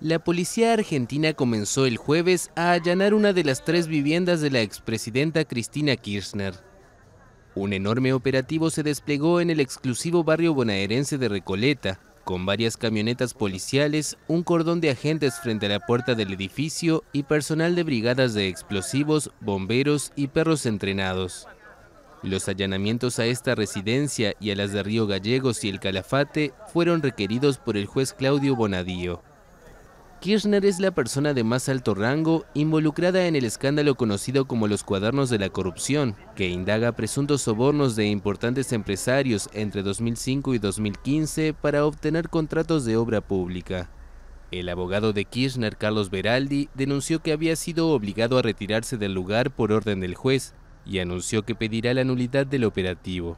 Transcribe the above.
La policía argentina comenzó el jueves a allanar una de las tres viviendas de la expresidenta Cristina Kirchner. Un enorme operativo se desplegó en el exclusivo barrio bonaerense de Recoleta, con varias camionetas policiales, un cordón de agentes frente a la puerta del edificio y personal de brigadas de explosivos, bomberos y perros entrenados. Los allanamientos a esta residencia y a las de Río Gallegos y El Calafate fueron requeridos por el juez Claudio Bonadío. Kirchner es la persona de más alto rango involucrada en el escándalo conocido como los cuadernos de la corrupción, que indaga presuntos sobornos de importantes empresarios entre 2005 y 2015 para obtener contratos de obra pública. El abogado de Kirchner, Carlos Beraldi, denunció que había sido obligado a retirarse del lugar por orden del juez y anunció que pedirá la nulidad del operativo.